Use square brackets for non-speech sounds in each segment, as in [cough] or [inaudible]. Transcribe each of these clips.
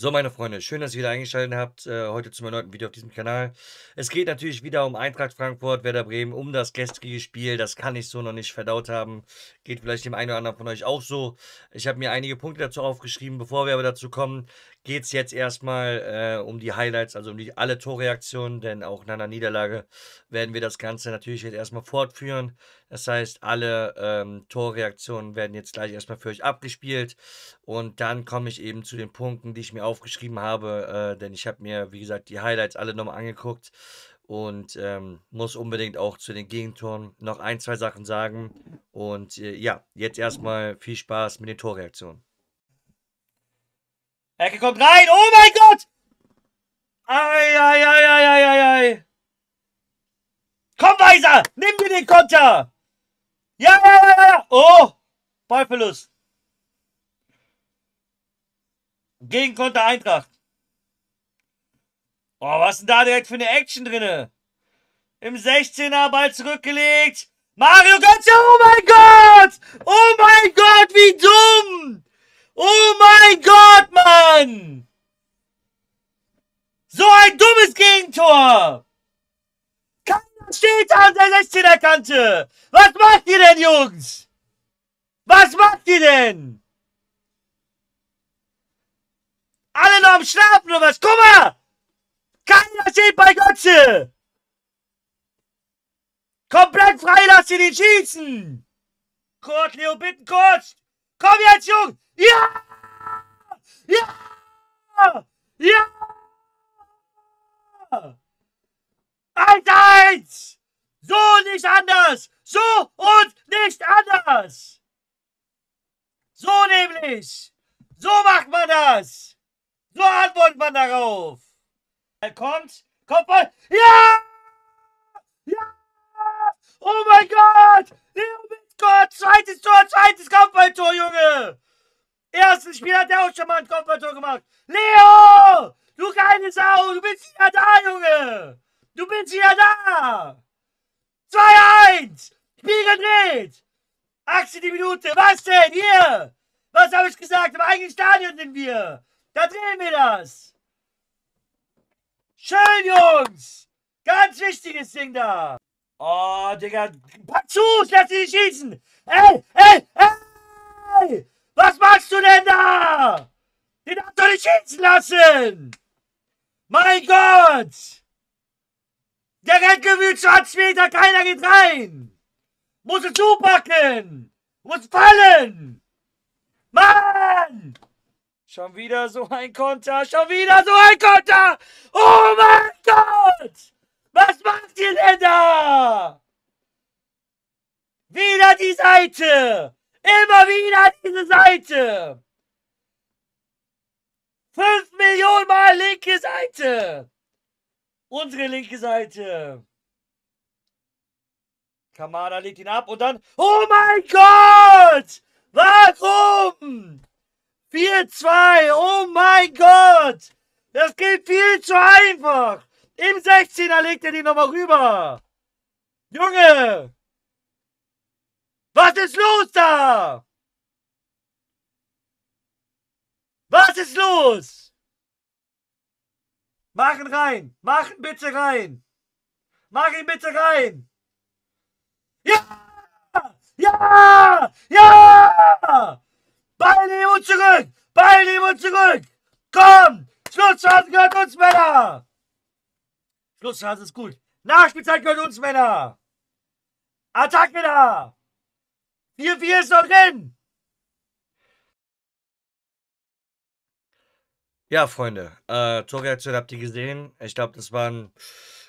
So, meine Freunde, schön, dass ihr wieder eingeschaltet habt. Äh, heute zum erneuten Video auf diesem Kanal. Es geht natürlich wieder um Eintracht Frankfurt, Werder Bremen, um das gestrige Spiel. Das kann ich so noch nicht verdaut haben. Geht vielleicht dem einen oder anderen von euch auch so. Ich habe mir einige Punkte dazu aufgeschrieben. Bevor wir aber dazu kommen, geht es jetzt erstmal äh, um die Highlights, also um die, alle Torreaktionen, denn auch nach einer Niederlage werden wir das Ganze natürlich jetzt erstmal fortführen. Das heißt, alle ähm, Torreaktionen werden jetzt gleich erstmal für euch abgespielt und dann komme ich eben zu den Punkten, die ich mir aufgeschrieben habe, äh, denn ich habe mir, wie gesagt, die Highlights alle nochmal angeguckt und ähm, muss unbedingt auch zu den Gegentoren noch ein, zwei Sachen sagen. Und äh, ja, jetzt erstmal viel Spaß mit den Torreaktionen. Ecke kommt rein. Oh mein Gott! Eieieiei. Komm, Weiser! Nimm mir den Konter! Ja, ja, ja, ja! Oh! Ballverlust. Gegen Konter Eintracht. Oh, was ist denn da direkt für eine Action drinne? Im 16er Ball zurückgelegt. Mario Götze, oh mein Gott! Oh mein Gott, wie dumm! Oh mein Gott, Mann! So ein dummes Gegentor! Keiner steht an der 16er Kante! Was macht ihr denn, Jungs? Was macht ihr denn? Alle noch am Schlafen oder was? Guck mal! Keiner steht bei Götze! Komplett frei, lasst ihr den schießen! Kurt, Leo, bitten, kurz! Komm jetzt, Jungs! Ja! Ja! Ja! Eins, eins! So nicht anders! So und nicht anders! So nämlich! So macht man das! So antwortet man darauf! Er kommt, kommt mal! Ja! Ja! Oh mein Gott! Leo Gott! Zweites Tor, zweites Kopfballtor, Junge! Ersten Spiel hat der auch schon mal ein Kopfballtor gemacht. Leo! Du keine Sau! Du bist wieder da, Junge! Du bist wieder da! 2-1! Spiel gedreht! die Minute! Was denn? Hier! Was habe ich gesagt? Im eigenen Stadion sind wir! Da drehen wir das! Schön, Jungs! Ganz wichtiges Ding da! Oh, Digga! Pack zu! Ich lass dich nicht schießen! Ey! Ey! Ey! Was machst du denn da? Den hast du nicht schießen lassen! Mein Gott! Der rennt gewühlt 20 Meter, keiner geht rein! Muss es zupacken! Muss fallen! Mann! Schon wieder so ein Konter, schon wieder so ein Konter! Oh mein Gott! Was macht ihr denn da? Wieder die Seite! Immer wieder diese Seite. Fünf Millionen Mal linke Seite. Unsere linke Seite. Kamada legt ihn ab und dann. Oh mein Gott! Warum? 4-2. Oh mein Gott! Das geht viel zu einfach. Im 16er legt er die nochmal rüber. Junge! Was ist los da? Was ist los? Machen rein! Machen bitte rein! Machen bitte rein! Ja! Ja! Ja! Ball nehmen und zurück! Ball nehmen und zurück! Komm! Schlussschaden gehört uns, Männer! Schlussschaden ist gut. Nachspielzeit gehört uns, Männer! Attacke da! Wir Wirsungen! Ja, Freunde, äh, Torreaktion habt ihr gesehen. Ich glaube, das war ein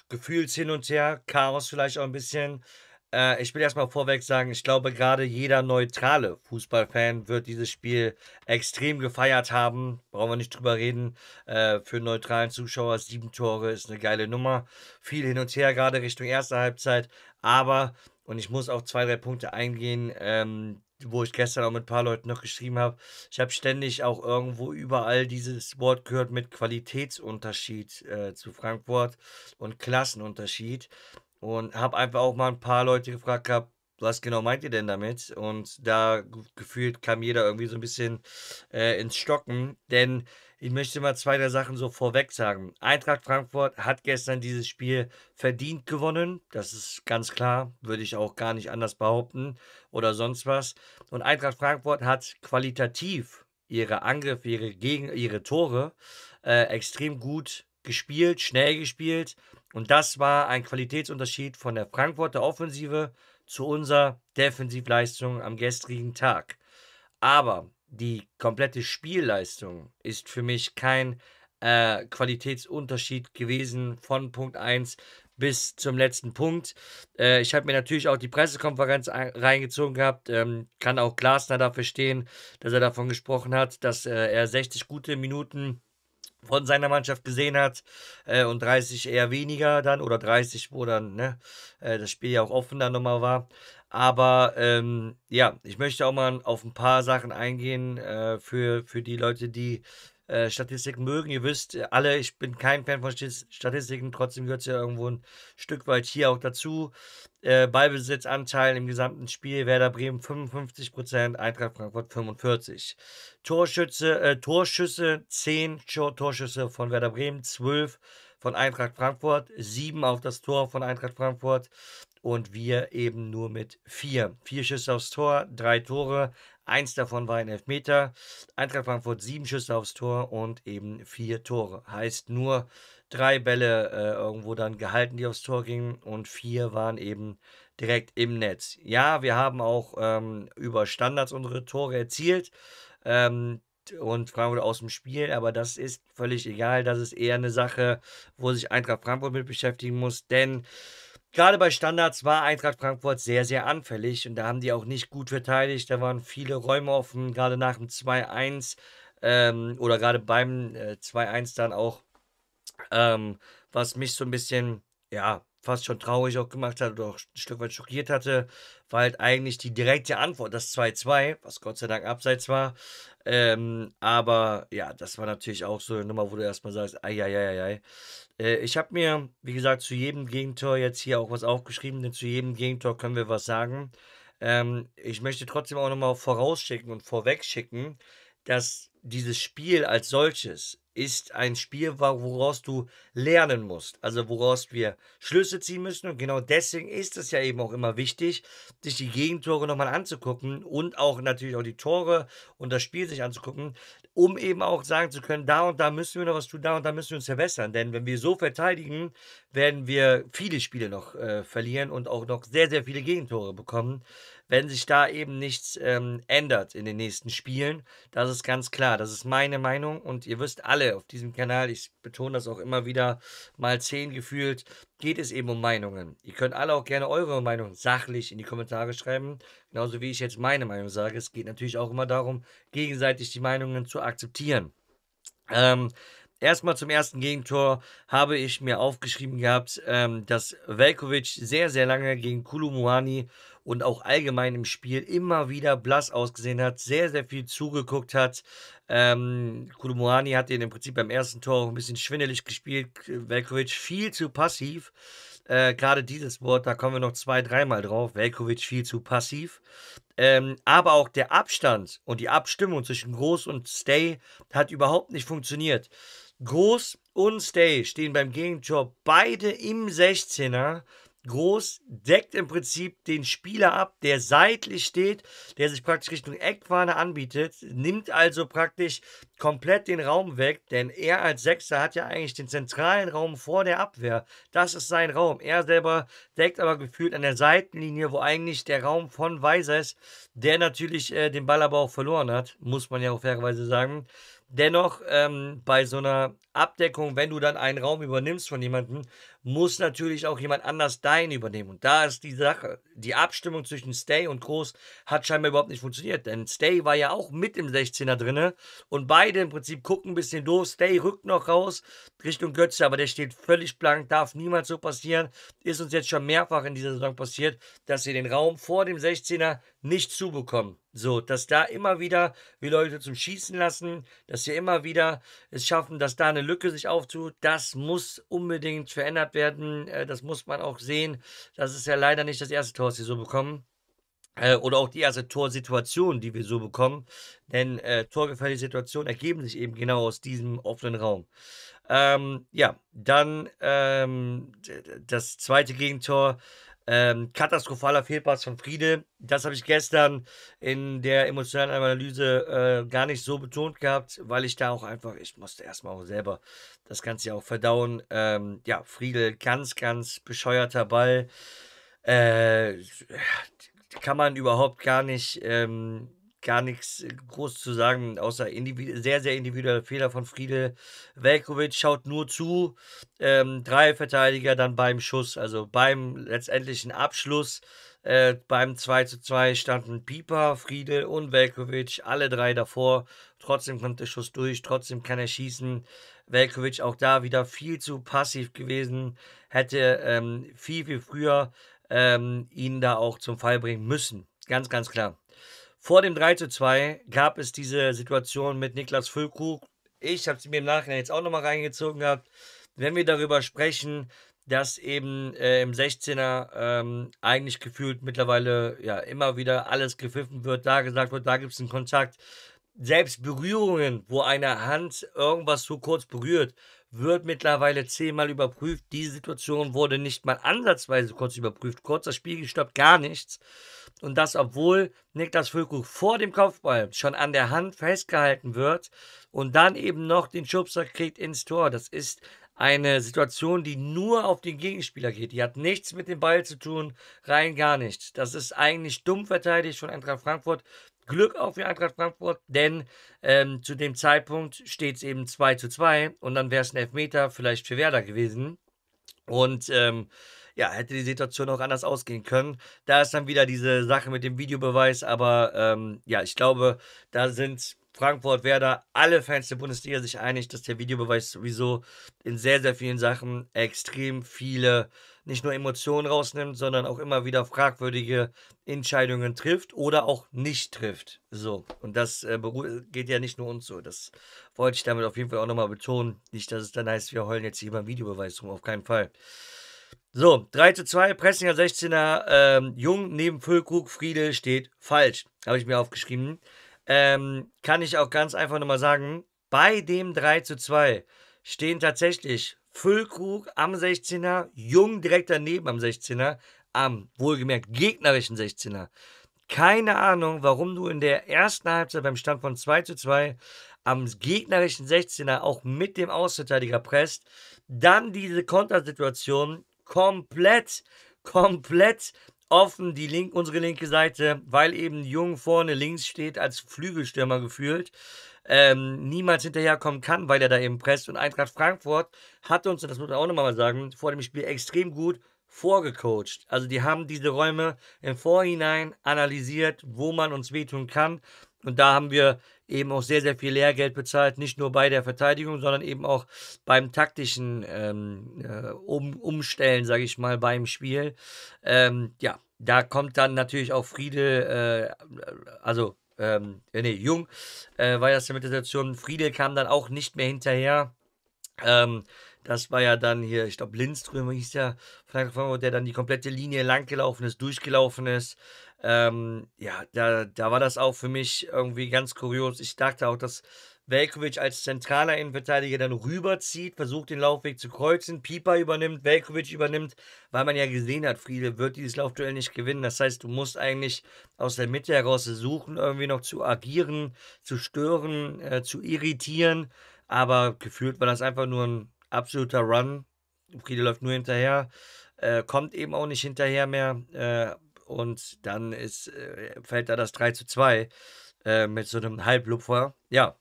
Gefühls hin und her, Chaos vielleicht auch ein bisschen. Äh, ich will erstmal vorweg sagen, ich glaube, gerade jeder neutrale Fußballfan wird dieses Spiel extrem gefeiert haben. Brauchen wir nicht drüber reden. Äh, für neutralen Zuschauer sieben Tore ist eine geile Nummer. Viel hin und her, gerade Richtung erste Halbzeit. Aber und ich muss auf zwei, drei Punkte eingehen, ähm, wo ich gestern auch mit ein paar Leuten noch geschrieben habe. Ich habe ständig auch irgendwo überall dieses Wort gehört mit Qualitätsunterschied äh, zu Frankfurt und Klassenunterschied. Und habe einfach auch mal ein paar Leute gefragt gehabt, was genau meint ihr denn damit? Und da gefühlt kam jeder irgendwie so ein bisschen äh, ins Stocken, denn ich möchte mal zwei der Sachen so vorweg sagen. Eintracht Frankfurt hat gestern dieses Spiel verdient gewonnen, das ist ganz klar, würde ich auch gar nicht anders behaupten oder sonst was. Und Eintracht Frankfurt hat qualitativ ihre Angriffe, ihre Gegen, ihre Tore äh, extrem gut gespielt, schnell gespielt. Und das war ein Qualitätsunterschied von der Frankfurter Offensive zu unserer Defensivleistung am gestrigen Tag. Aber die komplette Spielleistung ist für mich kein äh, Qualitätsunterschied gewesen von Punkt 1 bis zum letzten Punkt. Äh, ich habe mir natürlich auch die Pressekonferenz reingezogen gehabt. Ähm, kann auch Glasner dafür stehen, dass er davon gesprochen hat, dass äh, er 60 gute Minuten von seiner Mannschaft gesehen hat äh, und 30 eher weniger dann oder 30, wo dann ne, äh, das Spiel ja auch offen dann nochmal war. Aber ähm, ja, ich möchte auch mal auf ein paar Sachen eingehen äh, für, für die Leute, die äh, Statistiken mögen. Ihr wisst alle, ich bin kein Fan von Statistiken, trotzdem gehört es ja irgendwo ein Stück weit hier auch dazu. Äh, Ballbesitzanteil im gesamten Spiel Werder Bremen 55%, Eintracht Frankfurt 45%. Torschütze, äh, Torschüsse 10 Torschüsse von Werder Bremen, 12 von Eintracht Frankfurt, 7 auf das Tor von Eintracht Frankfurt und wir eben nur mit 4. 4 Schüsse aufs Tor, 3 Tore, Eins davon war ein Elfmeter. Eintracht Frankfurt sieben Schüsse aufs Tor und eben vier Tore. Heißt nur drei Bälle äh, irgendwo dann gehalten, die aufs Tor gingen und vier waren eben direkt im Netz. Ja, wir haben auch ähm, über Standards unsere Tore erzielt. Ähm, und Frankfurt aus dem Spiel, aber das ist völlig egal. Das ist eher eine Sache, wo sich Eintracht Frankfurt mit beschäftigen muss, denn Gerade bei Standards war Eintracht Frankfurt sehr, sehr anfällig und da haben die auch nicht gut verteidigt. Da waren viele Räume offen, gerade nach dem 2-1 ähm, oder gerade beim äh, 2-1 dann auch, ähm, was mich so ein bisschen, ja, fast schon traurig auch gemacht hat oder auch ein Stück weit schockiert hatte, war halt eigentlich die direkte Antwort, das 2-2, was Gott sei Dank abseits war. Ähm, aber ja, das war natürlich auch so eine Nummer, wo du erstmal sagst, ei, ei, ei, ei. Äh, ich habe mir, wie gesagt, zu jedem Gegentor jetzt hier auch was aufgeschrieben, denn zu jedem Gegentor können wir was sagen. Ähm, ich möchte trotzdem auch nochmal vorausschicken und vorwegschicken, dass dieses Spiel als solches ist ein Spiel, woraus du lernen musst, also woraus wir Schlüsse ziehen müssen. Und genau deswegen ist es ja eben auch immer wichtig, sich die Gegentore nochmal anzugucken und auch natürlich auch die Tore und das Spiel sich anzugucken, um eben auch sagen zu können, da und da müssen wir noch was tun, da und da müssen wir uns verbessern. Denn wenn wir so verteidigen, werden wir viele Spiele noch äh, verlieren und auch noch sehr, sehr viele Gegentore bekommen, wenn sich da eben nichts ähm, ändert in den nächsten Spielen. Das ist ganz klar. Das ist meine Meinung und ihr wisst alle auf diesem Kanal, ich betone das auch immer wieder mal zehn gefühlt, geht es eben um Meinungen. Ihr könnt alle auch gerne eure Meinung sachlich in die Kommentare schreiben, genauso wie ich jetzt meine Meinung sage. Es geht natürlich auch immer darum, gegenseitig die Meinungen zu akzeptieren. Ähm, erstmal zum ersten Gegentor habe ich mir aufgeschrieben gehabt, ähm, dass Velkovic sehr, sehr lange gegen Kulumuani und auch allgemein im Spiel immer wieder blass ausgesehen hat, sehr, sehr viel zugeguckt hat. Ähm, Kulumuani hat den im Prinzip beim ersten Tor auch ein bisschen schwindelig gespielt, Velkovic viel zu passiv. Äh, Gerade dieses Wort, da kommen wir noch zwei, dreimal drauf. Velkovic viel zu passiv. Ähm, aber auch der Abstand und die Abstimmung zwischen Groß und Stay hat überhaupt nicht funktioniert. Groß und Stay stehen beim Gegentor beide im 16er. Groß deckt im Prinzip den Spieler ab, der seitlich steht, der sich praktisch Richtung Eckfahne anbietet, nimmt also praktisch komplett den Raum weg, denn er als Sechser hat ja eigentlich den zentralen Raum vor der Abwehr. Das ist sein Raum. Er selber deckt aber gefühlt an der Seitenlinie, wo eigentlich der Raum von Weiser ist, der natürlich äh, den Ball aber auch verloren hat, muss man ja auch fairerweise sagen. Dennoch, ähm, bei so einer Abdeckung, wenn du dann einen Raum übernimmst von jemandem, muss natürlich auch jemand anders deinen übernehmen. Und da ist die Sache, die Abstimmung zwischen Stay und Groß hat scheinbar überhaupt nicht funktioniert. Denn Stay war ja auch mit im 16er drinne und beide im Prinzip gucken ein bisschen doof. Stay rückt noch raus Richtung Götze, aber der steht völlig blank, darf niemals so passieren. Ist uns jetzt schon mehrfach in dieser Saison passiert, dass sie den Raum vor dem 16er nicht zubekommen. So, dass da immer wieder wir Leute zum Schießen lassen, dass wir immer wieder es schaffen, dass da eine Lücke sich auftut, das muss unbedingt verändert werden. Äh, das muss man auch sehen. Das ist ja leider nicht das erste Tor, das wir so bekommen. Äh, oder auch die erste Torsituation, die wir so bekommen. Denn äh, torgefährliche Situationen ergeben sich eben genau aus diesem offenen Raum. Ähm, ja, dann ähm, das zweite Gegentor ähm, katastrophaler Fehlpass von Friede. Das habe ich gestern in der emotionalen Analyse äh, gar nicht so betont gehabt, weil ich da auch einfach, ich musste erstmal auch selber das Ganze ja auch verdauen. Ähm, ja, Friede, ganz, ganz bescheuerter Ball. Äh, kann man überhaupt gar nicht. Ähm, gar nichts äh, groß zu sagen, außer sehr, sehr individuelle Fehler von Friede. Velkovic schaut nur zu. Ähm, drei Verteidiger dann beim Schuss, also beim letztendlichen Abschluss. Äh, beim 2 zu 2 standen Pieper, Friede und Velkovic, alle drei davor. Trotzdem kommt der Schuss durch, trotzdem kann er schießen. Velkovic auch da wieder viel zu passiv gewesen, hätte ähm, viel, viel früher ähm, ihn da auch zum Fall bringen müssen. Ganz, ganz klar. Vor dem 3 zu 2 gab es diese Situation mit Niklas Füllkrug. Ich habe sie mir im Nachhinein jetzt auch nochmal reingezogen gehabt. Wenn wir darüber sprechen, dass eben äh, im 16er ähm, eigentlich gefühlt mittlerweile ja immer wieder alles gepfiffen wird, da gesagt wird, da gibt es einen Kontakt. Selbst Berührungen, wo eine Hand irgendwas zu kurz berührt, wird mittlerweile zehnmal überprüft. Diese Situation wurde nicht mal ansatzweise kurz überprüft. Kurzer gestoppt, gar nichts. Und das, obwohl Niklas Füllkrug vor dem Kopfball schon an der Hand festgehalten wird und dann eben noch den Schubser kriegt ins Tor. Das ist eine Situation, die nur auf den Gegenspieler geht. Die hat nichts mit dem Ball zu tun, rein gar nichts. Das ist eigentlich dumm verteidigt von Eintracht Frankfurt. Glück auf die Eintracht Frankfurt, denn ähm, zu dem Zeitpunkt steht es eben 2 zu 2 und dann wäre es ein Elfmeter vielleicht für Werder gewesen. Und ähm, ja, hätte die Situation auch anders ausgehen können. Da ist dann wieder diese Sache mit dem Videobeweis, aber ähm, ja, ich glaube, da sind Frankfurt, Werder, alle Fans der Bundesliga sich einig, dass der Videobeweis sowieso in sehr, sehr vielen Sachen extrem viele, nicht nur Emotionen rausnimmt, sondern auch immer wieder fragwürdige Entscheidungen trifft oder auch nicht trifft. So, und das äh, geht ja nicht nur uns so. Das wollte ich damit auf jeden Fall auch nochmal betonen. Nicht, dass es dann heißt, wir heulen jetzt hier beim Videobeweis rum, auf keinen Fall. So, 3 zu 2, Pressinger 16er, ähm, Jung neben Füllkrug, Friede steht falsch. Habe ich mir aufgeschrieben ähm, kann ich auch ganz einfach nochmal sagen, bei dem 3 zu 2 stehen tatsächlich Füllkrug am 16er, Jung direkt daneben am 16er, am wohlgemerkt gegnerischen 16er. Keine Ahnung, warum du in der ersten Halbzeit beim Stand von 2 zu 2 am gegnerischen 16er auch mit dem Außenverteidiger presst, dann diese Kontersituation komplett, komplett offen die link, unsere linke Seite, weil eben Jung vorne links steht, als Flügelstürmer gefühlt, ähm, niemals hinterherkommen kann, weil er da eben presst. Und Eintracht Frankfurt hat uns, und das muss man auch nochmal sagen, vor dem Spiel extrem gut vorgecoacht. Also die haben diese Räume im Vorhinein analysiert, wo man uns wehtun kann. Und da haben wir eben auch sehr, sehr viel Lehrgeld bezahlt, nicht nur bei der Verteidigung, sondern eben auch beim taktischen ähm, äh, um, Umstellen, sage ich mal, beim Spiel. Ähm, ja, da kommt dann natürlich auch Friede, äh, also ähm, äh, nee, Jung äh, war das ja mit der Situation. Friedel kam dann auch nicht mehr hinterher. Ähm, das war ja dann hier, ich glaube, Lindström hieß der, der dann die komplette Linie langgelaufen ist, durchgelaufen ist. Ähm, ja, da, da war das auch für mich irgendwie ganz kurios. Ich dachte auch, dass Velkovic als zentraler Innenverteidiger dann rüberzieht, versucht den Laufweg zu kreuzen, Pieper übernimmt, Velkovic übernimmt, weil man ja gesehen hat, Friede wird dieses Laufduell nicht gewinnen. Das heißt, du musst eigentlich aus der Mitte heraus suchen, irgendwie noch zu agieren, zu stören, äh, zu irritieren. Aber gefühlt war das einfach nur ein absoluter Run. Friede läuft nur hinterher, äh, kommt eben auch nicht hinterher mehr. Äh, und dann ist, äh, fällt da das 3 zu 2 äh, mit so einem Halblupfer. Ja,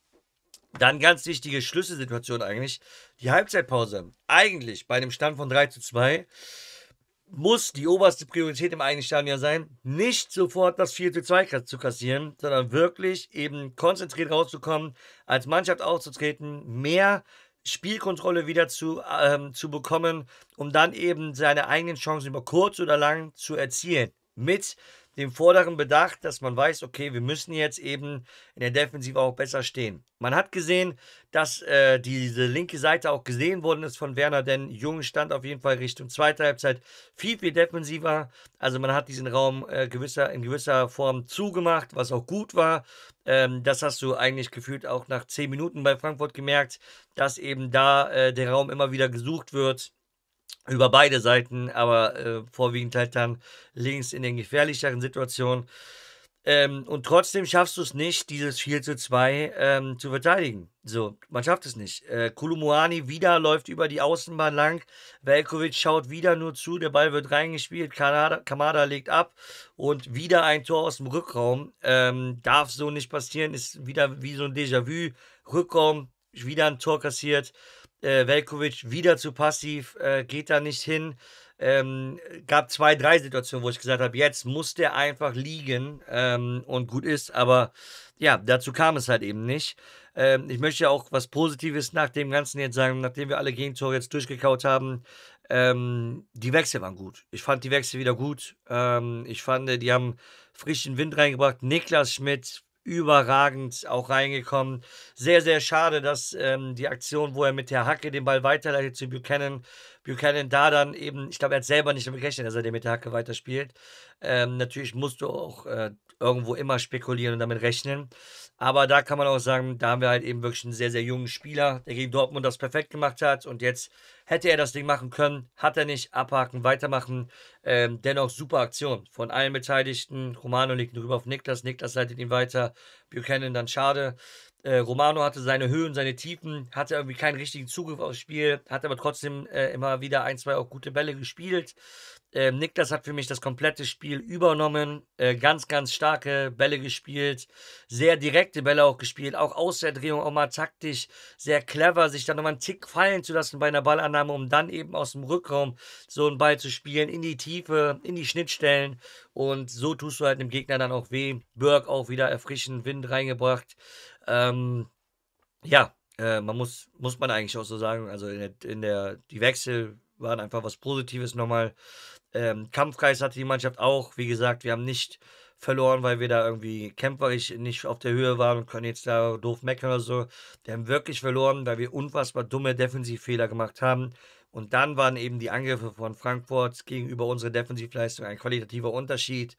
dann ganz wichtige Schlüsselsituation eigentlich, die Halbzeitpause. Eigentlich bei einem Stand von 3 zu 2 muss die oberste Priorität im eigenen Stadion ja sein, nicht sofort das 4 zu 2 zu kassieren, sondern wirklich eben konzentriert rauszukommen, als Mannschaft aufzutreten, mehr Spielkontrolle wieder zu, ähm, zu bekommen, um dann eben seine eigenen Chancen über kurz oder lang zu erzielen mit dem vorderen Bedacht, dass man weiß, okay, wir müssen jetzt eben in der Defensive auch besser stehen. Man hat gesehen, dass äh, diese linke Seite auch gesehen worden ist von Werner, denn Jung stand auf jeden Fall Richtung zweiter Halbzeit viel, viel defensiver. Also man hat diesen Raum äh, gewisser, in gewisser Form zugemacht, was auch gut war. Ähm, das hast du eigentlich gefühlt auch nach zehn Minuten bei Frankfurt gemerkt, dass eben da äh, der Raum immer wieder gesucht wird über beide Seiten, aber äh, vorwiegend halt dann links in den gefährlicheren Situationen. Ähm, und trotzdem schaffst du es nicht, dieses 4 zu 2 ähm, zu verteidigen. So, man schafft es nicht. Äh, Kulumuani wieder läuft über die Außenbahn lang. Velkovic schaut wieder nur zu. Der Ball wird reingespielt. Kanada, Kamada legt ab. Und wieder ein Tor aus dem Rückraum. Ähm, darf so nicht passieren. Ist wieder wie so ein Déjà-vu. Rückraum, wieder ein Tor kassiert. Äh, Velkovic wieder zu passiv, äh, geht da nicht hin. Ähm, gab zwei, drei Situationen, wo ich gesagt habe, jetzt muss der einfach liegen ähm, und gut ist. Aber ja, dazu kam es halt eben nicht. Ähm, ich möchte auch was Positives nach dem Ganzen jetzt sagen, nachdem wir alle Gegentore jetzt durchgekaut haben. Ähm, die Wechsel waren gut. Ich fand die Wechsel wieder gut. Ähm, ich fand, die haben frischen Wind reingebracht. Niklas Schmidt überragend auch reingekommen. Sehr, sehr schade, dass ähm, die Aktion, wo er mit der Hacke den Ball weiterleitet zu Buchanan, Buchanan da dann eben, ich glaube, er hat selber nicht damit gerechnet, dass er den mit der Hacke weiterspielt. Ähm, natürlich musst du auch äh, irgendwo immer spekulieren und damit rechnen. Aber da kann man auch sagen, da haben wir halt eben wirklich einen sehr, sehr jungen Spieler, der gegen Dortmund das perfekt gemacht hat. Und jetzt hätte er das Ding machen können, hat er nicht, abhaken, weitermachen. Ähm, dennoch super Aktion von allen Beteiligten. Romano liegt ihn rüber auf Niklas, Niklas leitet ihn weiter. Buchanan dann schade äh, Romano hatte seine Höhen, seine Tiefen, hatte irgendwie keinen richtigen Zugriff aufs Spiel, hat aber trotzdem äh, immer wieder ein, zwei auch gute Bälle gespielt. Ähm, Niklas hat für mich das komplette Spiel übernommen, äh, ganz, ganz starke Bälle gespielt, sehr direkte Bälle auch gespielt, auch aus der Drehung, auch mal taktisch, sehr clever, sich dann nochmal einen Tick fallen zu lassen bei einer Ballannahme, um dann eben aus dem Rückraum so einen Ball zu spielen, in die Tiefe, in die Schnittstellen und so tust du halt dem Gegner dann auch weh. Burke auch wieder erfrischend Wind reingebracht. Ähm, ja, äh, man muss, muss man eigentlich auch so sagen, also in der, in der die Wechsel waren einfach was Positives nochmal. Ähm, Kampfgeist hatte die Mannschaft auch. Wie gesagt, wir haben nicht verloren, weil wir da irgendwie kämpferisch nicht auf der Höhe waren und können jetzt da doof meckern oder so. Wir haben wirklich verloren, weil wir unfassbar dumme Defensivfehler gemacht haben. Und dann waren eben die Angriffe von Frankfurt gegenüber unserer Defensivleistung ein qualitativer Unterschied.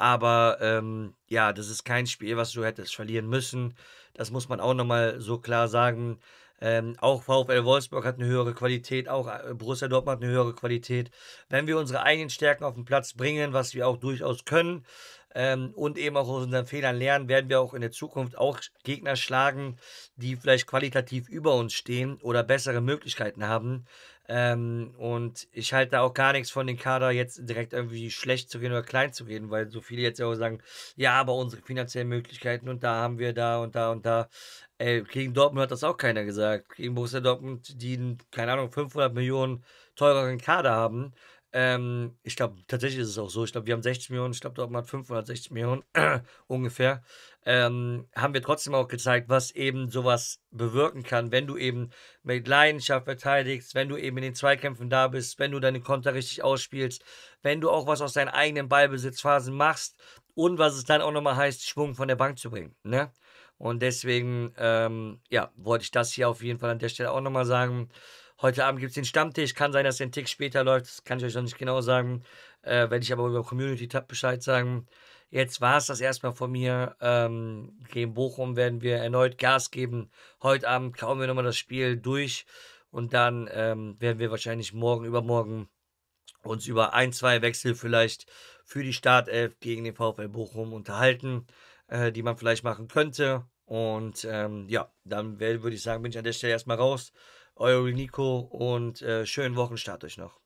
Aber ähm, ja, das ist kein Spiel, was du hättest verlieren müssen. Das muss man auch nochmal so klar sagen. Ähm, auch VfL Wolfsburg hat eine höhere Qualität, auch äh, Borussia Dortmund eine höhere Qualität. Wenn wir unsere eigenen Stärken auf den Platz bringen, was wir auch durchaus können ähm, und eben auch aus unseren Fehlern lernen, werden wir auch in der Zukunft auch Gegner schlagen, die vielleicht qualitativ über uns stehen oder bessere Möglichkeiten haben. Ähm, und ich halte da auch gar nichts von den Kader jetzt direkt irgendwie schlecht zu gehen oder klein zu gehen, weil so viele jetzt ja auch sagen, ja, aber unsere finanziellen Möglichkeiten und da haben wir da und da und da. Ey, gegen Dortmund hat das auch keiner gesagt. Gegen Borussia Dortmund, die, keine Ahnung, 500 Millionen teureren Kader haben, ähm, ich glaube, tatsächlich ist es auch so. Ich glaube, wir haben 60 Millionen, ich glaube, Dortmund hat 560 Millionen [clears throat] ungefähr. Ähm, haben wir trotzdem auch gezeigt, was eben sowas bewirken kann, wenn du eben mit Leidenschaft verteidigst, wenn du eben in den Zweikämpfen da bist, wenn du deine Konter richtig ausspielst, wenn du auch was aus deinen eigenen Ballbesitzphasen machst und was es dann auch nochmal heißt, Schwung von der Bank zu bringen. Ne? Und deswegen, ähm, ja, wollte ich das hier auf jeden Fall an der Stelle auch nochmal sagen. Heute Abend gibt es den Stammtisch. Kann sein, dass der einen Tick später läuft. Das kann ich euch noch nicht genau sagen. Äh, Werde ich aber über Community Tab Bescheid sagen. Jetzt war es das erstmal von mir. Ähm, gegen Bochum werden wir erneut Gas geben. Heute Abend kauen wir nochmal das Spiel durch. Und dann ähm, werden wir wahrscheinlich morgen, übermorgen uns über ein, zwei Wechsel vielleicht für die Startelf gegen den VfL Bochum unterhalten, äh, die man vielleicht machen könnte. Und ähm, ja, dann würde ich sagen, bin ich an der Stelle erstmal raus. Euer Nico und äh, schönen Wochenstart euch noch.